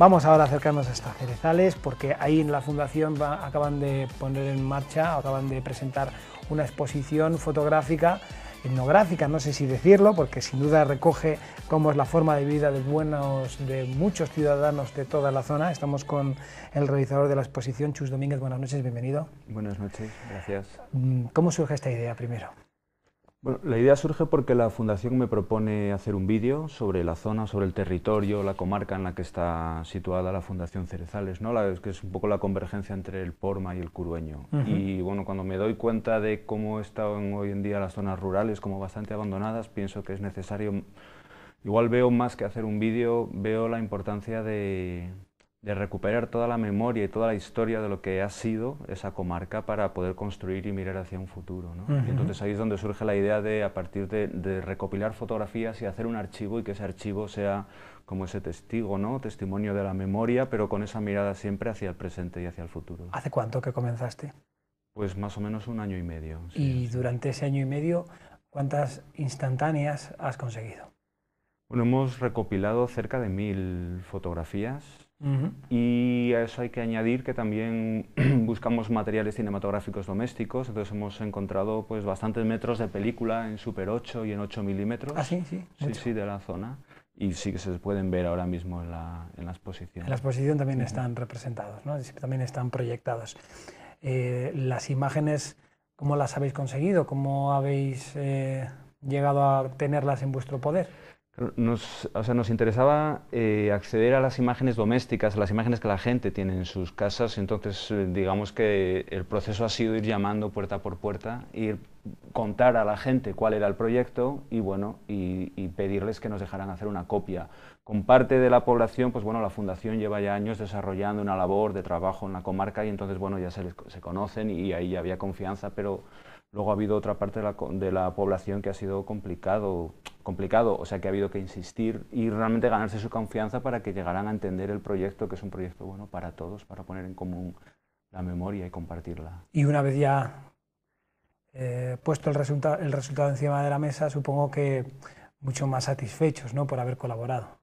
Vamos ahora a acercarnos hasta Cerezales porque ahí en la fundación acaban de poner en marcha, acaban de presentar una exposición fotográfica, etnográfica, no sé si decirlo, porque sin duda recoge cómo es la forma de vida de buenos, de muchos ciudadanos de toda la zona. Estamos con el realizador de la exposición, Chus Domínguez. Buenas noches, bienvenido. Buenas noches, gracias. Mm, ¿Cómo surge esta idea primero? la idea surge porque la Fundación me propone hacer un vídeo sobre la zona, sobre el territorio, la comarca en la que está situada la Fundación Cerezales, ¿no? que es un poco la convergencia entre el Porma y el Curueño. Y bueno, cuando me doy cuenta de cómo están hoy en día las zonas rurales como bastante abandonadas, pienso que es necesario, igual veo más que hacer un vídeo, veo la importancia de, de recuperar toda la memoria y toda la historia de lo que ha sido esa comarca para poder construir y mirar hacia un futuro. entonces ahí es donde surge la idea de, a partir de, recopilar fotografías y hacer un archivo y que ese archivo sea como ese testigo, ¿no? testimonio de la memoria, pero con esa mirada siempre hacia el presente y hacia el futuro. ¿Hace cuánto que comenzaste? Pues más o menos un año y medio. ¿Y durante ese año y medio cuántas instantáneas has conseguido? Bueno, hemos recopilado cerca de mil fotografías y a eso hay que añadir que también buscamos materiales cinematográficos domésticos, entonces hemos encontrado pues, bastantes metros de película en Super 8 y en 8 milímetros. Ah, sí, sí. Sí, sí, de la zona. Y sí que se pueden ver ahora mismo en la, en la exposición. En la exposición también están representados, también están proyectados. Eh, las imágenes, ¿cómo las habéis conseguido? ¿Cómo habéis eh, llegado a tenerlas en vuestro poder? Nos, nos interesaba eh, acceder a las imágenes domésticas, a las imágenes que la gente tiene en sus casas, entonces eh, digamos que el proceso ha sido ir llamando puerta por puerta, ir contar a la gente cuál era el proyecto y bueno, y, pedirles que nos dejaran hacer una copia. Con parte de la población, pues bueno, la fundación lleva ya años desarrollando una labor de trabajo en la comarca y entonces bueno, ya se, conocen y ahí ya había confianza, pero luego ha habido otra parte de la, de la población que ha sido complicado complicado, o sea que ha habido que insistir y realmente ganarse su confianza para que llegaran a entender el proyecto, que es un proyecto bueno para todos, para poner en común la memoria y compartirla. Y una vez ya eh, puesto el, el resultado encima de la mesa, supongo que mucho más satisfechos ¿no? por haber colaborado.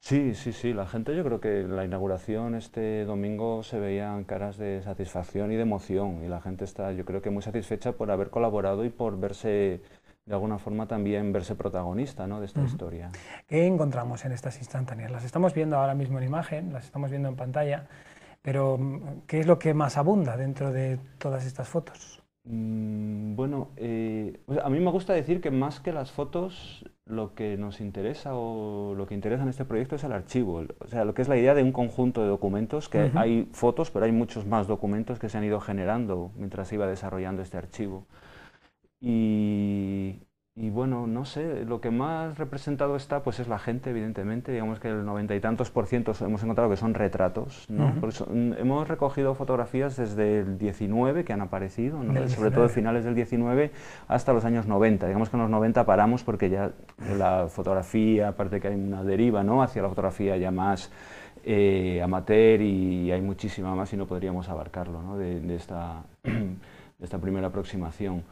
Sí, sí, sí. La gente, yo creo que la inauguración este domingo se veían caras de satisfacción y de emoción. Y la gente está, yo creo que muy satisfecha por haber colaborado y por verse de alguna forma también verse protagonista ¿no? de esta historia. ¿Qué encontramos en estas instantáneas? Las estamos viendo ahora mismo en imagen, las estamos viendo en pantalla, pero mm, ¿qué es lo que más abunda dentro de todas estas fotos? Mm, bueno, eh, a mí me gusta decir que más que las fotos, lo que nos interesa o lo que interesa en este proyecto es el archivo, o sea, lo que es la idea de un conjunto de documentos, que hay fotos, pero hay muchos más documentos que se han ido generando mientras se iba desarrollando este archivo. Y bueno, no sé, lo que más representado está pues es la gente, evidentemente, digamos que el noventa y tantos por ciento hemos encontrado que son retratos, mm, hemos recogido fotografías desde el 19 que han aparecido, sobre todo de finales del 19 hasta los años 90, digamos que en los 90 paramos porque ya la fotografía, aparte que hay una deriva ¿no? hacia la fotografía ya más... Eh, amateur y hay muchísima más y no podríamos abarcarlo de, de esta primera aproximación.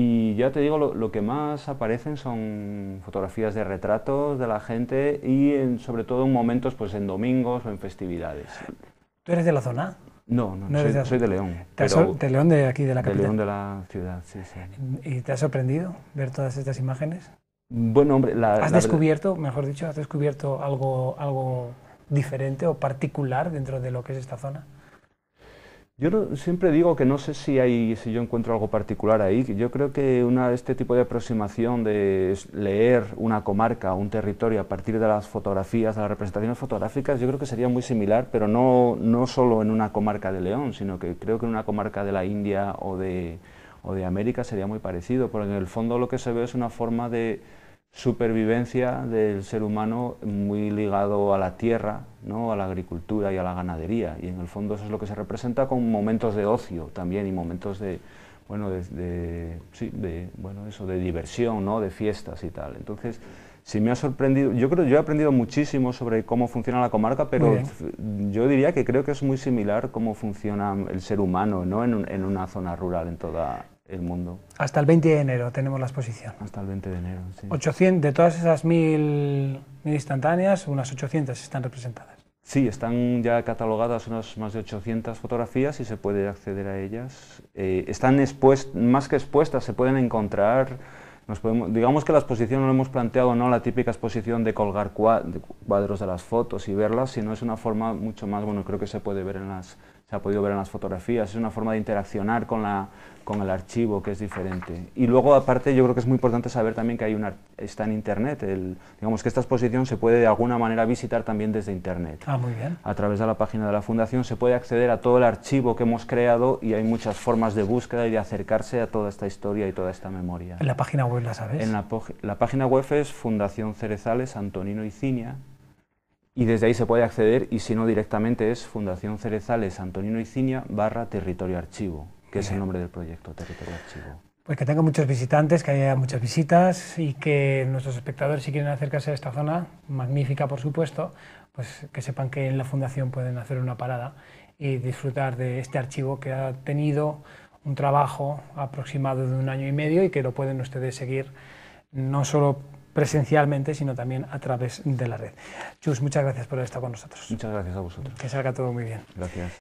Y ya te digo, lo, que más aparecen son fotografías de retratos de la gente y en, sobre todo en momentos, pues en domingos o en festividades. ¿Tú eres de la zona? No, no, soy, de... León. ¿De León de aquí, de la capital? De León de la ciudad, sí, sí. ¿Y te ha sorprendido ver todas estas imágenes? Bueno, hombre, la, ¿Has descubierto, mejor dicho, has descubierto algo, algo diferente o particular dentro de lo que es esta zona? Yo siempre digo que no sé si hay, si yo encuentro algo particular ahí. Yo creo que una, este tipo de aproximación de leer una comarca, o un territorio a partir de las fotografías, de las representaciones fotográficas, yo creo que sería muy similar, pero no, no solo en una comarca de León, sino que creo que en una comarca de la India o de, o de América sería muy parecido, porque en el fondo lo que se ve es una forma de supervivencia del ser humano muy ligado a la tierra, ¿no? a la agricultura y a la ganadería. Y en el fondo eso es lo que se representa con momentos de ocio también y momentos de, bueno, bueno, eso, de diversión, ¿no? de fiestas y tal. Entonces, si me ha sorprendido, yo creo, yo he aprendido muchísimo sobre cómo funciona la comarca, pero yo diría que creo que es muy similar cómo funciona el ser humano ¿no? en, en una zona rural en toda, el mundo. Hasta el 20 de enero tenemos la exposición. Hasta el 20 de enero, sí. 800, de todas esas mil, instantáneas, unas 800 están representadas. Sí, están ya catalogadas unas más de 800 fotografías y se puede acceder a ellas. Eh, están más que expuestas, se pueden encontrar. Nos podemos, digamos que la exposición no la hemos planteado no la típica exposición de colgar cuadros de las fotos y verlas, sino es una forma mucho más, bueno, creo que se puede ver en las se ha podido ver en las fotografías, es una forma de interaccionar con, la, con el archivo que es diferente. Y luego, aparte, yo creo que es muy importante saber también que hay una, está en Internet, digamos que esta exposición se puede de alguna manera visitar también desde Internet. Ah, muy bien. A través de la página de la Fundación se puede acceder a todo el archivo que hemos creado y hay muchas formas de búsqueda y de acercarse a toda esta historia y toda esta memoria. ¿En la página web la sabes? En la, página web es Fundación Cerezales Antonino y cinia y desde ahí se puede acceder y si no directamente es Fundación Cerezales Antonino Cinia barra Territorio Archivo, que es el nombre del proyecto, Territorio Archivo. Pues que tenga muchos visitantes, que haya muchas visitas y que nuestros espectadores, si quieren acercarse a esta zona, magnífica por supuesto, pues que sepan que en la Fundación pueden hacer una parada y disfrutar de este archivo que ha tenido un trabajo aproximado de un año y medio y que lo pueden ustedes seguir no solo presencialmente, sino también a través de la red. Chus, muchas gracias por haber estado con nosotros. Muchas gracias a vosotros. Que salga todo muy bien. Gracias.